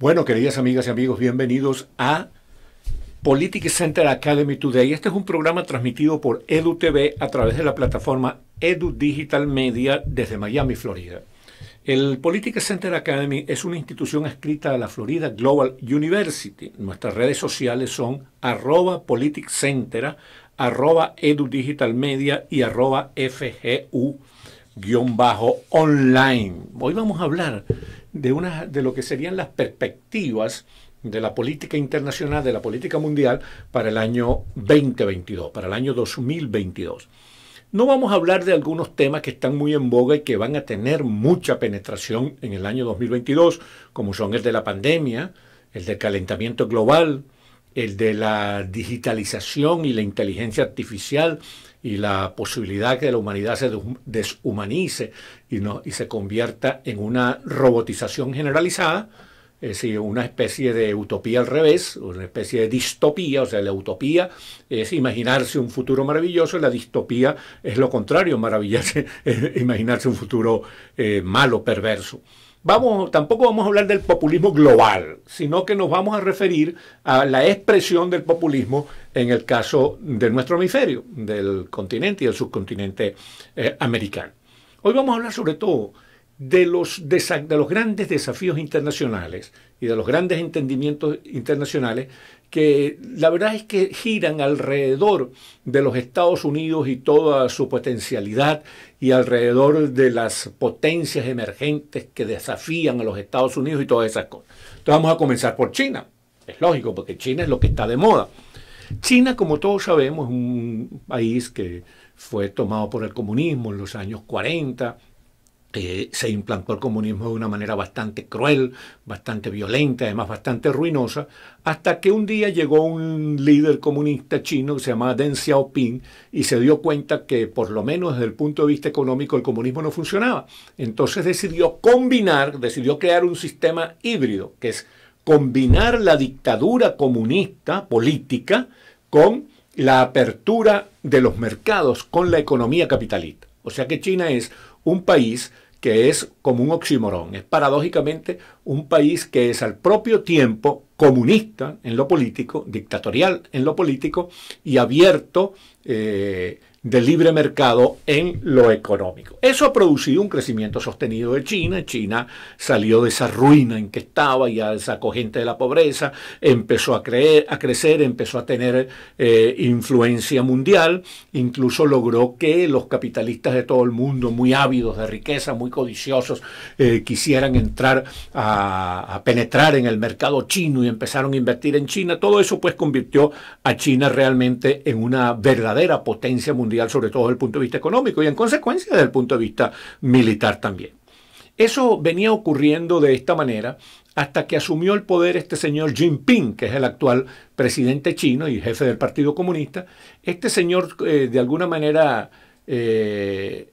Bueno, queridas amigas y amigos, bienvenidos a Politics Center Academy Today. Este es un programa transmitido por EduTV a través de la plataforma Edu Digital Media desde Miami, Florida. El Politics Center Academy es una institución escrita a la Florida Global University. Nuestras redes sociales son arroba Politics Center, arroba Edu y arroba FGU-online. Hoy vamos a hablar de, una, de lo que serían las perspectivas de la política internacional, de la política mundial para el año 2022, para el año 2022. No vamos a hablar de algunos temas que están muy en boga y que van a tener mucha penetración en el año 2022, como son el de la pandemia, el del calentamiento global, el de la digitalización y la inteligencia artificial, y la posibilidad que la humanidad se deshumanice y, y se convierta en una robotización generalizada, es decir, una especie de utopía al revés, una especie de distopía, o sea, la utopía es imaginarse un futuro maravilloso y la distopía es lo contrario, maravillarse, imaginarse un futuro eh, malo, perverso tampoco vamos a hablar del populismo global, sino que nos vamos a referir a la expresión del populismo en el caso de nuestro hemisferio, del continente y del subcontinente eh, americano. Hoy vamos a hablar sobre todo de de los grandes desafíos internacionales y de los grandes entendimientos internacionales que la verdad es que giran alrededor de los Estados Unidos y toda su potencialidad y alrededor de las potencias emergentes que desafían a los Estados Unidos y todas esas cosas. Entonces vamos a comenzar por China. Es lógico, porque China es lo que está de moda. China, como todos sabemos, es un país que fue tomado por el comunismo en los años 40, se implantó el comunismo de una manera bastante cruel, bastante violenta, además bastante ruinosa, hasta que un día llegó un líder comunista chino que se llamaba Deng Xiaoping y se dio cuenta que por lo menos desde el punto de vista económico el comunismo no funcionaba. Entonces decidió combinar, decidió crear un sistema híbrido, que es combinar la dictadura comunista política con la apertura de los mercados, con la economía capitalista. O sea que China es un país que es como un oxímoron. Es paradójicamente un país que es al propio tiempo comunista en lo político, dictatorial en lo político y abierto eh, del libre mercado en lo económico. Eso ha producido un crecimiento sostenido de China. China salió de esa ruina en que estaba, y ya esa gente de la pobreza, empezó a, creer, a crecer, empezó a tener eh, influencia mundial, incluso logró que los capitalistas de todo el mundo, muy ávidos de riqueza, muy codiciosos, eh, quisieran entrar a, a penetrar en el mercado chino y empezaron a invertir en China. Todo eso pues convirtió a China realmente en una verdadera potencia mundial sobre todo desde el punto de vista económico y en consecuencia desde el punto de vista militar también. Eso venía ocurriendo de esta manera hasta que asumió el poder este señor Jinping, que es el actual presidente chino y jefe del Partido Comunista. Este señor, eh, de alguna manera, eh,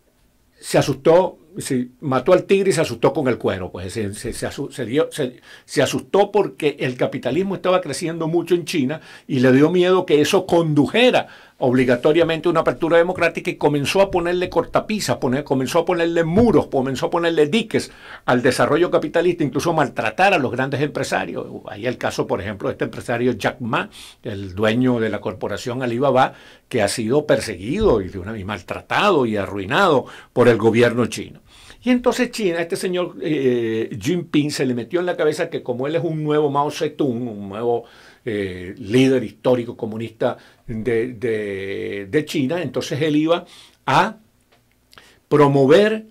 se asustó, se mató al tigre y se asustó con el cuero. Pues se, se, se, asustó porque el capitalismo estaba creciendo mucho en China y le dio miedo que eso condujera obligatoriamente una apertura democrática y comenzó a ponerle cortapisas, comenzó a ponerle muros, comenzó a ponerle diques al desarrollo capitalista, incluso maltratar a los grandes empresarios. Ahí el caso, por ejemplo, de este empresario Jack Ma, el dueño de la corporación Alibaba, que ha sido perseguido y de una vez maltratado y arruinado por el gobierno chino. Y entonces China, este señor eh, Jinping se le metió en la cabeza que como él es un nuevo Mao Zedong, un nuevo eh, líder histórico comunista de, de, China, entonces él iba a promover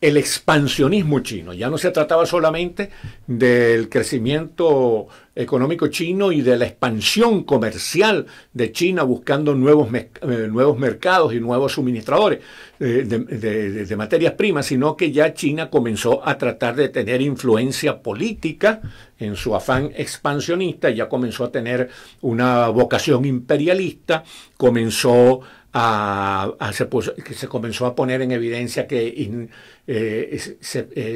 el expansionismo chino. Ya no se trataba solamente del crecimiento económico chino y de la expansión comercial de China buscando nuevos, eh, nuevos mercados y nuevos suministradores eh, de, de, materias primas, sino que ya China comenzó a tratar de tener influencia política en su afán expansionista, ya comenzó a tener una vocación imperialista, comenzó a se comenzó a poner en evidencia que eh, eh,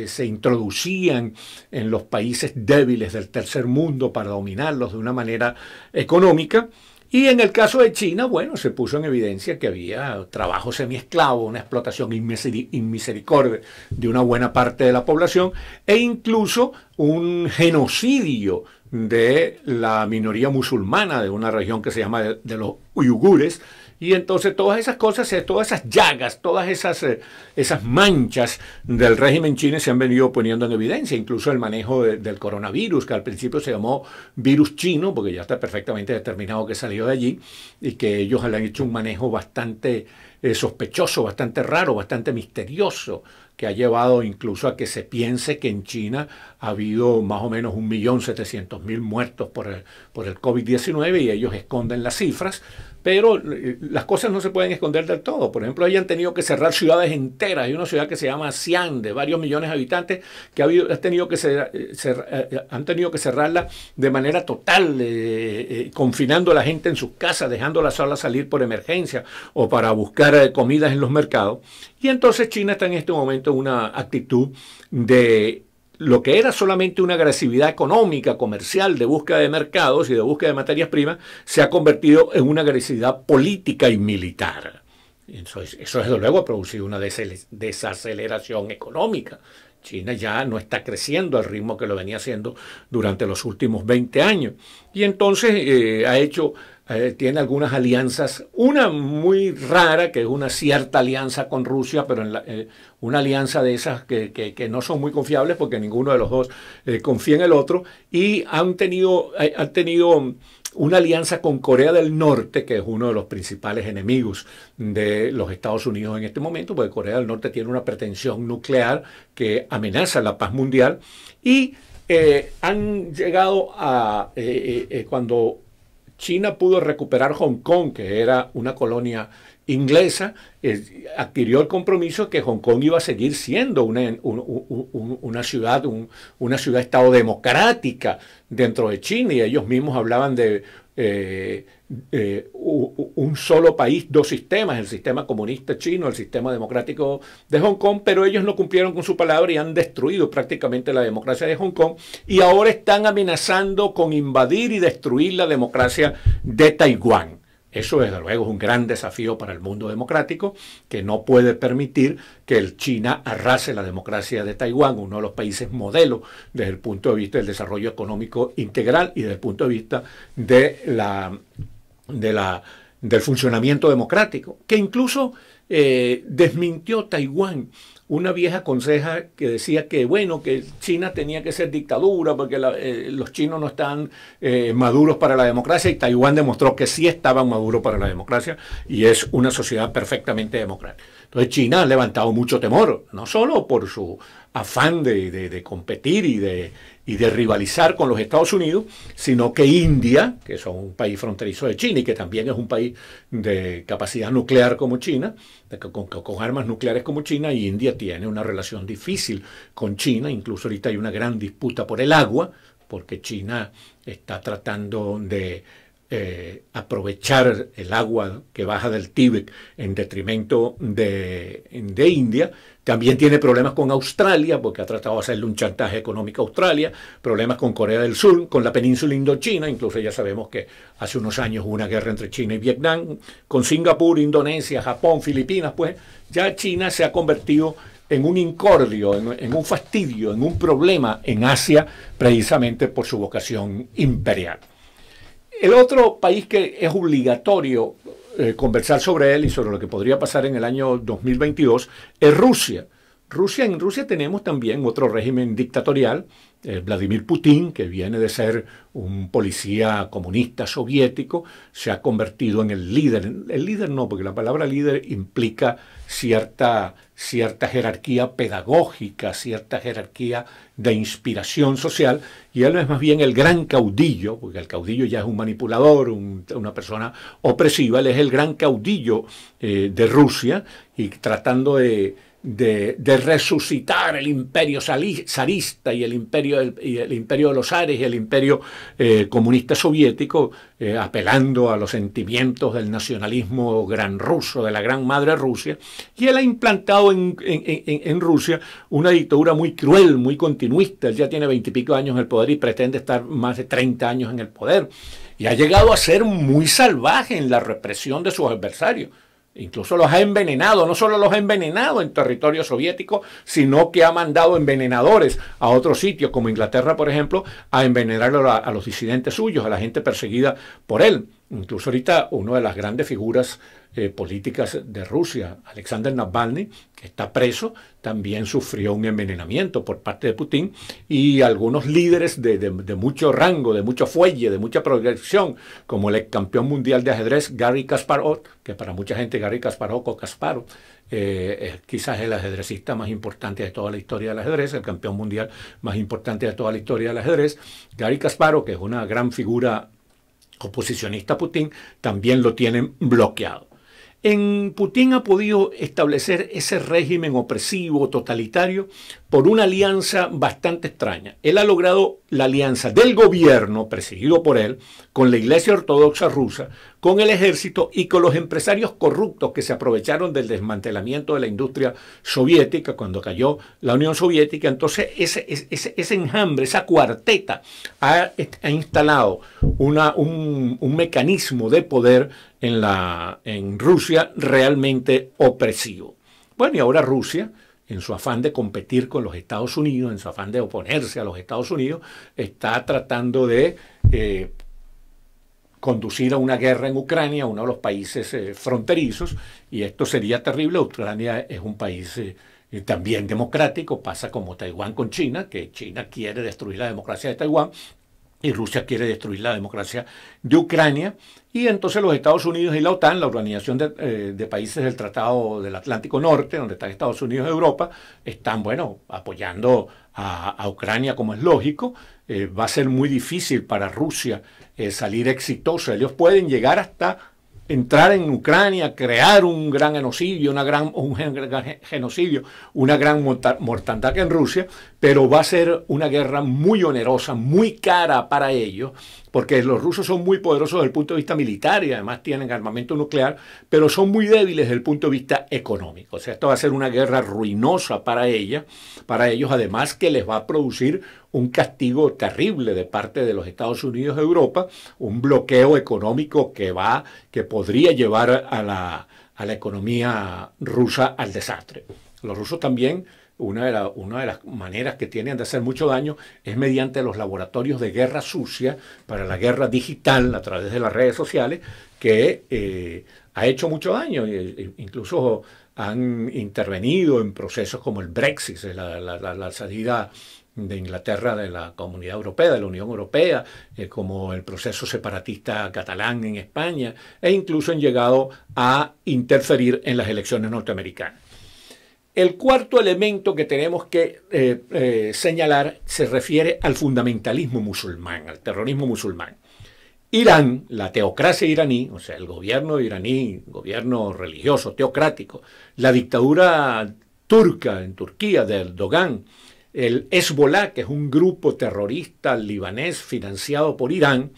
se, introducían en los países débiles del tercer mundo para dominarlos de una manera económica. Y en el caso de China, bueno, se puso en evidencia que había trabajo semiesclavo, una explotación inmisericordia de una buena parte de la población e incluso un genocidio de la minoría musulmana de una región que se llama de, los uigures, y entonces todas esas cosas, eh, todas esas llagas, todas esas, eh, esas manchas del régimen chino se han venido poniendo en evidencia, incluso el manejo del coronavirus, que al principio se llamó virus chino, porque ya está perfectamente determinado que salió de allí, y que ellos han hecho un manejo bastante eh, sospechoso, bastante raro, bastante misterioso, que ha llevado incluso a que se piense que en China ha habido más o menos 1.700.000 muertos por por el COVID-19 y ellos esconden las cifras pero eh, las cosas no se pueden esconder del todo. Por ejemplo, hayan tenido que cerrar ciudades enteras. Hay una ciudad que se llama Xi'an, de varios millones de habitantes, que ha tenido que eh, eh, han tenido que cerrarla de manera total, confinando a la gente en sus casas, dejando las sala salir por emergencia o para buscar comidas en los mercados. Y entonces China está en este momento en una actitud de lo que era solamente una agresividad económica, comercial, de búsqueda de mercados y de búsqueda de materias primas, se ha convertido en una agresividad política y militar. Eso, es, desde luego ha producido una desaceleración económica. China ya no está creciendo al ritmo que lo venía haciendo durante los últimos 20 años. Y entonces eh, ha hecho eh, tiene algunas alianzas, una muy rara, que es una cierta alianza con Rusia, pero eh, una alianza de esas que, no son muy confiables porque ninguno de los dos eh, confía en el otro, y han tenido, han tenido una alianza con Corea del Norte, que es uno de los principales enemigos de los Estados Unidos en este momento, porque Corea del Norte tiene una pretensión nuclear que amenaza la paz mundial, y han llegado a, cuando China pudo recuperar Hong Kong, que era una colonia inglesa, eh, adquirió el compromiso que Hong Kong iba a seguir siendo una, ciudad, una ciudad-estado democrática dentro de China, y ellos mismos hablaban de eh, eh, un solo país, dos sistemas, el sistema comunista chino, el sistema democrático de Hong Kong, pero ellos no cumplieron con su palabra y han destruido prácticamente la democracia de Hong Kong y ahora están amenazando con invadir y destruir la democracia de Taiwán. Eso desde luego es un gran desafío para el mundo democrático, que no puede permitir que el China arrase la democracia de Taiwán, uno de los países modelo desde el punto de vista del desarrollo económico integral y desde el punto de vista de la del funcionamiento democrático, que incluso eh, desmintió Taiwán una vieja conseja que decía que, bueno, que China tenía que ser dictadura porque eh, los chinos no están eh, maduros para la democracia y Taiwán demostró que sí estaban maduros para la democracia y es una sociedad perfectamente democrática. Entonces China ha levantado mucho temor, no solo por su afán de, competir y de, rivalizar con los Estados Unidos, sino que India, que es un país fronterizo de China y que también es un país de capacidad nuclear como China, con, armas nucleares como China, y India tiene una relación difícil con China, incluso ahorita hay una gran disputa por el agua, porque China está tratando de eh, aprovechar el agua que baja del Tíbet en detrimento de, India. También tiene problemas con Australia, porque ha tratado de hacerle un chantaje económico a Australia, problemas con Corea del Sur, con la península Indochina, incluso ya sabemos que hace unos años hubo una guerra entre China y Vietnam, con Singapur, Indonesia, Japón, Filipinas, pues ya China se ha convertido en un incordio, en, un fastidio, en un problema en Asia, precisamente por su vocación imperial. El otro país que es obligatorio eh, conversar sobre él y sobre lo que podría pasar en el año 2022 es Rusia. Rusia, en Rusia tenemos también otro régimen dictatorial, eh, Vladimir Putin, que viene de ser un policía comunista soviético, se ha convertido en el líder. El líder no, porque la palabra líder implica cierta, cierta jerarquía pedagógica, cierta jerarquía de inspiración social, y él es más bien el gran caudillo, porque el caudillo ya es un manipulador, una persona opresiva, él es el gran caudillo eh, de Rusia, y tratando de de, resucitar el imperio zarista y el imperio, imperio de los ares y el imperio eh, comunista soviético, eh, apelando a los sentimientos del nacionalismo gran ruso, de la gran madre Rusia, y él ha implantado en, en Rusia una dictadura muy cruel, muy continuista, él ya tiene veintipico años en el poder y pretende estar más de 30 años en el poder, y ha llegado a ser muy salvaje en la represión de sus adversarios. Incluso los ha envenenado, no solo los ha envenenado en territorio soviético, sino que ha mandado envenenadores a otros sitios, como Inglaterra, por ejemplo, a envenenar a, los disidentes suyos, a la gente perseguida por él. Incluso ahorita una de las grandes figuras eh, políticas de Rusia, Alexander Navalny, que está preso, también sufrió un envenenamiento por parte de Putin y algunos líderes de, mucho rango, de mucho fuelle, de mucha progresión, como el ex campeón mundial de ajedrez Gary Kasparov, que para mucha gente Gary Kasparov o Kasparov eh, quizás el ajedrecista más importante de toda la historia del ajedrez, el campeón mundial más importante de toda la historia del ajedrez, Gary Kasparov, que es una gran figura oposicionista Putin, también lo tienen bloqueado. En Putin ha podido establecer ese régimen opresivo, totalitario, por una alianza bastante extraña. Él ha logrado la alianza del gobierno, presidido por él, con la Iglesia Ortodoxa rusa, con el ejército y con los empresarios corruptos que se aprovecharon del desmantelamiento de la industria soviética cuando cayó la Unión Soviética. Entonces, ese, ese, enjambre, esa cuarteta, ha, instalado un, mecanismo de poder en, la, en Rusia realmente opresivo. Bueno, y ahora Rusia en su afán de competir con los Estados Unidos, en su afán de oponerse a los Estados Unidos, está tratando de eh, conducir a una guerra en Ucrania, uno de los países eh, fronterizos, y esto sería terrible. Ucrania es un país eh, también democrático, pasa como Taiwán con China, que China quiere destruir la democracia de Taiwán, y Rusia quiere destruir la democracia de Ucrania. Y entonces los Estados Unidos y la OTAN, la Organización de, eh, Países del Tratado del Atlántico Norte, donde están Estados Unidos y Europa, están, bueno, apoyando a, Ucrania como es lógico. Eh, va a ser muy difícil para Rusia eh, salir exitosa. Ellos pueden llegar hasta entrar en Ucrania, crear un gran genocidio, una gran, un genocidio, una gran mortandad en Rusia, pero va a ser una guerra muy onerosa, muy cara para ellos, porque los rusos son muy poderosos desde el punto de vista militar y además tienen armamento nuclear, pero son muy débiles desde el punto de vista económico. O sea, esto va a ser una guerra ruinosa para ella, para ellos, además que les va a producir un castigo terrible de parte de los Estados Unidos y Europa, un bloqueo económico que va que podría llevar a la a la economía rusa al desastre. Los rusos también una de, las maneras que tienen de hacer mucho daño es mediante los laboratorios de guerra sucia para la guerra digital a través de las redes sociales, que eh, ha hecho mucho daño. Eh, incluso han intervenido en procesos como el Brexit, la, salida de Inglaterra, de la Comunidad Europea, de la Unión Europea, eh, como el proceso separatista catalán en España, e incluso han llegado a interferir en las elecciones norteamericanas. El cuarto elemento que tenemos que eh, eh, señalar se refiere al fundamentalismo musulmán, al terrorismo musulmán. Irán, la teocracia iraní, o sea, el gobierno iraní, gobierno religioso, teocrático, la dictadura turca en Turquía de Erdogan, el Hezbollah, que es un grupo terrorista libanés financiado por Irán,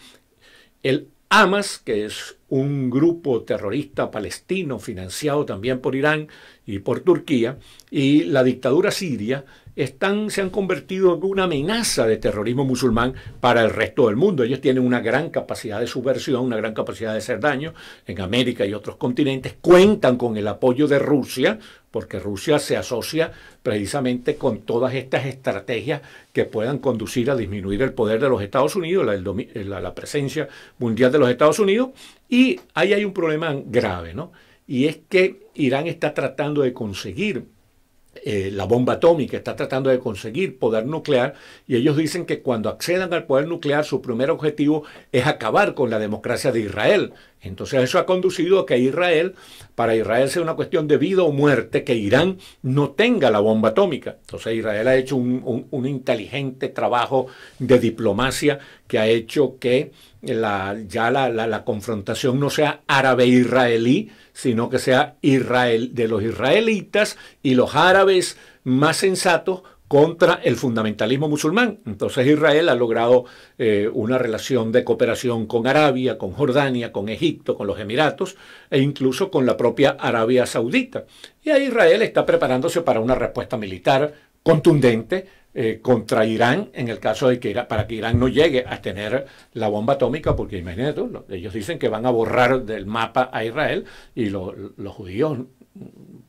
el Hamas, que es un grupo terrorista palestino financiado también por Irán y por Turquía, y la dictadura siria, están, se han convertido en una amenaza de terrorismo musulmán para el resto del mundo. Ellos tienen una gran capacidad de subversión, una gran capacidad de hacer daño en América y otros continentes. Cuentan con el apoyo de Rusia, porque Rusia se asocia precisamente con todas estas estrategias que puedan conducir a disminuir el poder de los Estados Unidos, la, eh, la presencia mundial de los Estados Unidos. Y ahí hay un problema grave, ¿no? Y es que Irán está tratando de conseguir eh, la bomba atómica, está tratando de conseguir poder nuclear y ellos dicen que cuando accedan al poder nuclear su primer objetivo es acabar con la democracia de Israel. Entonces eso ha conducido a que Israel, para Israel sea una cuestión de vida o muerte, que Irán no tenga la bomba atómica. Entonces Israel ha hecho un inteligente trabajo de diplomacia que ha hecho que la, ya la, confrontación no sea árabe-israelí, sino que sea Israel, de los israelitas y los árabes más sensatos contra el fundamentalismo musulmán. Entonces Israel ha logrado eh, una relación de cooperación con Arabia, con Jordania, con Egipto, con los Emiratos e incluso con la propia Arabia Saudita. Y a Israel está preparándose para una respuesta militar contundente eh, contra Irán en el caso de que para que Irán no llegue a tener la bomba atómica, porque imagínate ellos dicen que van a borrar del mapa a Israel y los judíos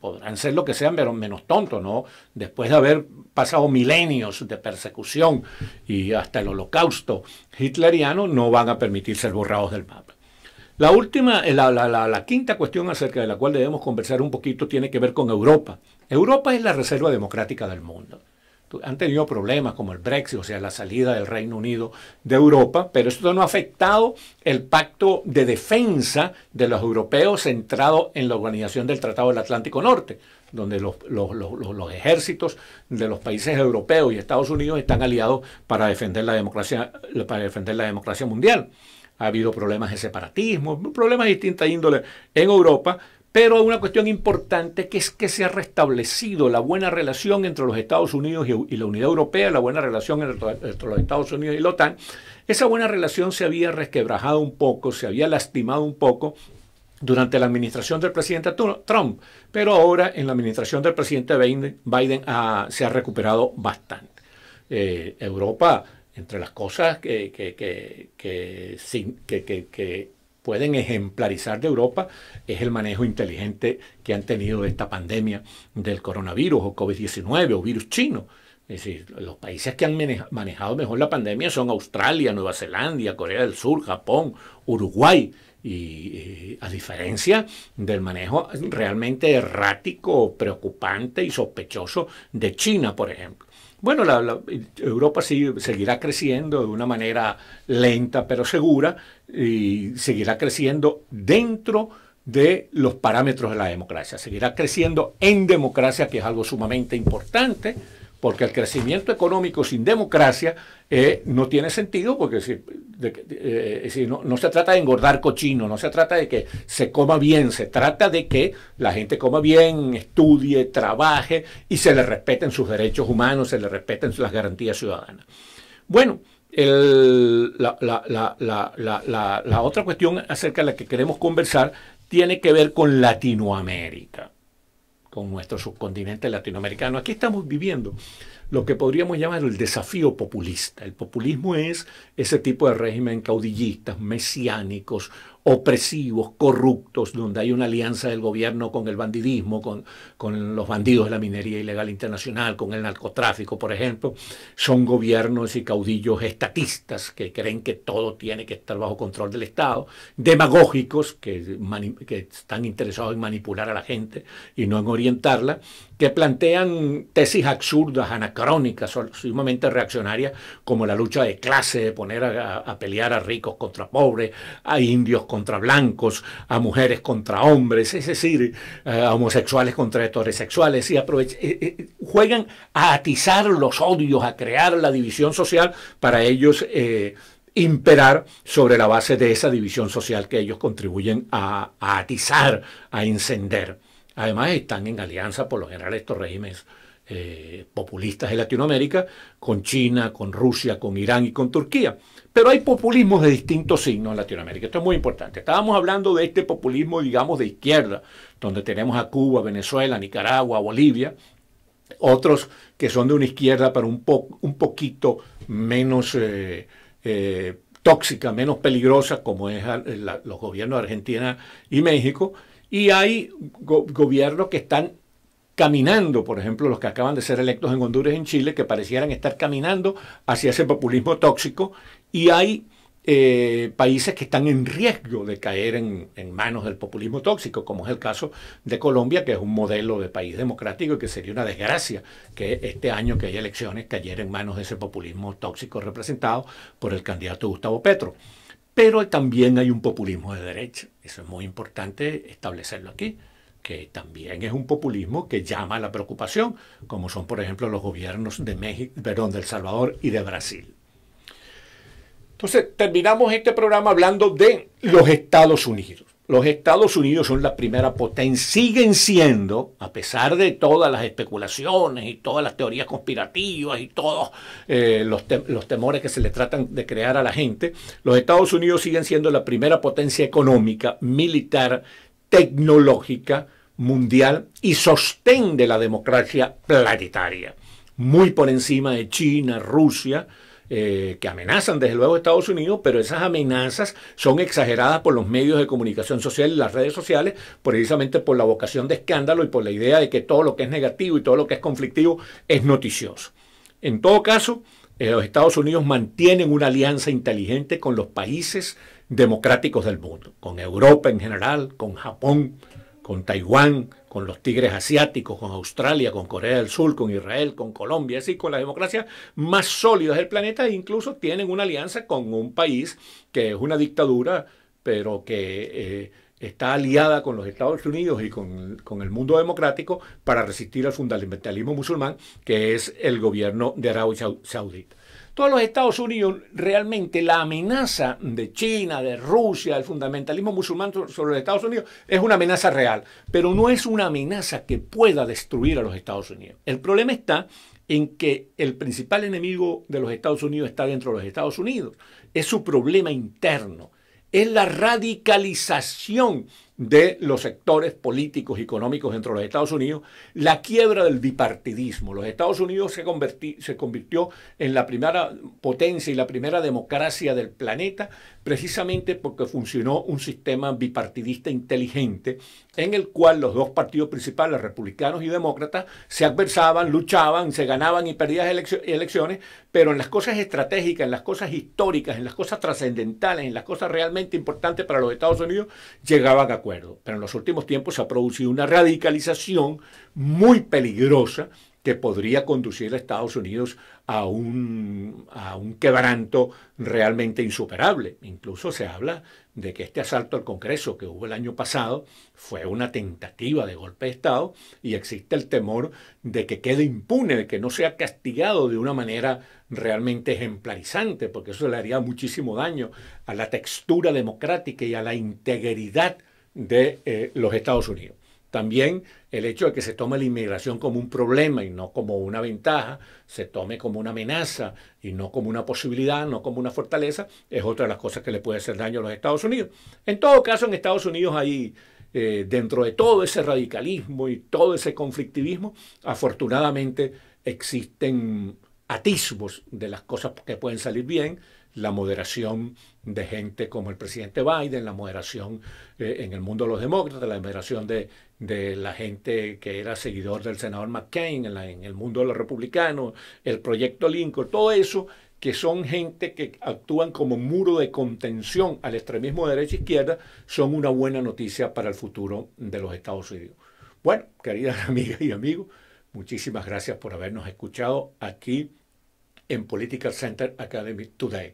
podrán ser lo que sean, pero menos tontos, ¿no? Después de haber pasado milenios de persecución y hasta el holocausto hitleriano, no van a permitir ser borrados del mapa. La última, eh, la, la, la, quinta cuestión acerca de la cual debemos conversar un poquito tiene que ver con Europa. Europa es la reserva democrática del mundo han tenido problemas como el Brexit, o sea, la salida del Reino Unido de Europa, pero esto no ha afectado el pacto de defensa de los europeos centrado en la organización del Tratado del Atlántico Norte, donde los, ejércitos de los países europeos y Estados Unidos están aliados para defender la democracia, para defender la democracia mundial. Ha habido problemas de separatismo, problemas de distinta índole en Europa, pero una cuestión importante que es que se ha restablecido la buena relación entre los Estados Unidos y la Unidad Europea, la buena relación entre los Estados Unidos y la OTAN. Esa buena relación se había resquebrajado un poco, se había lastimado un poco durante la administración del presidente Trump, pero ahora en la administración del presidente Biden ah, se ha recuperado bastante. Eh, Europa, entre las cosas que, que, que pueden ejemplarizar de Europa es el manejo inteligente que han tenido esta pandemia del coronavirus o COVID-19 o virus chino. Es decir, los países que han manejado mejor la pandemia son Australia, Nueva Zelanda, Corea del Sur, Japón, Uruguay. y eh, a diferencia del manejo realmente errático, preocupante y sospechoso de China, por ejemplo. Bueno, Europa seguirá creciendo de una manera lenta pero segura y seguirá creciendo dentro de los parámetros de la democracia. Seguirá creciendo en democracia, que es algo sumamente importante porque el crecimiento económico sin democracia eh, no tiene sentido, porque eh, no, se trata de engordar cochino, no se trata de que se coma bien, se trata de que la gente coma bien, estudie, trabaje y se le respeten sus derechos humanos, se le respeten las garantías ciudadanas. Bueno, la otra cuestión acerca de la que queremos conversar tiene que ver con Latinoamérica con nuestro subcontinente latinoamericano. Aquí estamos viviendo lo que podríamos llamar el desafío populista. El populismo es ese tipo de régimen caudillistas, mesiánicos, opresivos, corruptos, donde hay una alianza del gobierno con el bandidismo, con, con, los bandidos de la minería ilegal internacional, con el narcotráfico, por ejemplo, son gobiernos y caudillos estatistas que creen que todo tiene que estar bajo control del Estado, demagógicos que, que están interesados en manipular a la gente y no en orientarla, que plantean tesis absurdas, anacrónicas, sumamente reaccionarias, como la lucha de clase, de poner a, pelear a ricos contra pobres, a indios contra blancos, a mujeres contra hombres, es decir, eh, a homosexuales contra heterosexuales, y eh, eh, juegan a atizar los odios, a crear la división social para ellos. imperar sobre la base de esa división social que ellos contribuyen a, a atizar, a encender. Además están en alianza por lo general estos regímenes eh, populistas de Latinoamérica con China, con Rusia, con Irán y con Turquía. Pero hay populismos de distintos signos en Latinoamérica. Esto es muy importante. Estábamos hablando de este populismo, digamos, de izquierda, donde tenemos a Cuba, Venezuela, Nicaragua, Bolivia, otros que son de una izquierda, pero un, poquito menos eh, eh, tóxica, menos peligrosa, como es los gobiernos de Argentina y México, y hay gobiernos que están caminando, por ejemplo, los que acaban de ser electos en Honduras y en Chile, que parecieran estar caminando hacia ese populismo tóxico, y hay eh, países que están en riesgo de caer en, manos del populismo tóxico, como es el caso de Colombia, que es un modelo de país democrático y que sería una desgracia que este año que hay elecciones cayera en manos de ese populismo tóxico representado por el candidato Gustavo Petro. Pero también hay un populismo de derecha. Eso es muy importante establecerlo aquí, que también es un populismo que llama a la preocupación, como son, por ejemplo, los gobiernos de México, de El Salvador y de Brasil. Entonces, terminamos este programa hablando de los Estados Unidos. Los Estados Unidos son la primera potencia, siguen siendo, a pesar de todas las especulaciones y todas las teorías conspirativas y todos eh, los, los temores que se le tratan de crear a la gente, los Estados Unidos siguen siendo la primera potencia económica, militar, tecnológica, mundial y sostén de la democracia planetaria, muy por encima de China, Rusia, eh, que amenazan desde luego a Estados Unidos, pero esas amenazas son exageradas por los medios de comunicación social y las redes sociales, precisamente por la vocación de escándalo y por la idea de que todo lo que es negativo y todo lo que es conflictivo es noticioso. En todo caso, eh, los Estados Unidos mantienen una alianza inteligente con los países democráticos del mundo, con Europa en general, con Japón, con Taiwán, con los tigres asiáticos, con Australia, con Corea del Sur, con Israel, con Colombia, así con las democracias más sólidas del planeta, e incluso tienen una alianza con un país que es una dictadura, pero que eh, está aliada con los Estados Unidos y con, con, el mundo democrático para resistir al fundamentalismo musulmán, que es el gobierno de Arabia Saudita todos los Estados Unidos realmente la amenaza de China, de Rusia, del fundamentalismo musulmán sobre los Estados Unidos es una amenaza real, pero no es una amenaza que pueda destruir a los Estados Unidos. El problema está en que el principal enemigo de los Estados Unidos está dentro de los Estados Unidos. Es su problema interno. Es la radicalización de los sectores políticos y económicos dentro de los Estados Unidos, la quiebra del bipartidismo. Los Estados Unidos se, se convirtió en la primera potencia y la primera democracia del planeta precisamente porque funcionó un sistema bipartidista inteligente en el cual los dos partidos principales, republicanos y demócratas, se adversaban, luchaban, se ganaban y perdían elecciones, pero en las cosas estratégicas, en las cosas históricas, en las cosas trascendentales, en las cosas realmente importantes para los Estados Unidos, llegaban a acuerdo. Pero en los últimos tiempos se ha producido una radicalización muy peligrosa que podría conducir a Estados Unidos a un, a un quebranto realmente insuperable. Incluso se habla de que este asalto al Congreso que hubo el año pasado fue una tentativa de golpe de Estado y existe el temor de que quede impune, de que no sea castigado de una manera realmente ejemplarizante, porque eso le haría muchísimo daño a la textura democrática y a la integridad de eh, los Estados Unidos. También el hecho de que se tome la inmigración como un problema y no como una ventaja, se tome como una amenaza y no como una posibilidad, no como una fortaleza, es otra de las cosas que le puede hacer daño a los Estados Unidos. En todo caso, en Estados Unidos hay, eh, dentro de todo ese radicalismo y todo ese conflictivismo, afortunadamente existen atisbos de las cosas que pueden salir bien, la moderación de gente como el presidente Biden, la moderación eh, en el mundo de los demócratas, la moderación de, de la gente que era seguidor del senador McCain en, la, en el mundo de los republicanos, el proyecto Lincoln, todo eso que son gente que actúan como muro de contención al extremismo de derecha e izquierda, son una buena noticia para el futuro de los Estados Unidos. Bueno, queridas amigas y amigos, muchísimas gracias por habernos escuchado aquí en Political Center Academy Today.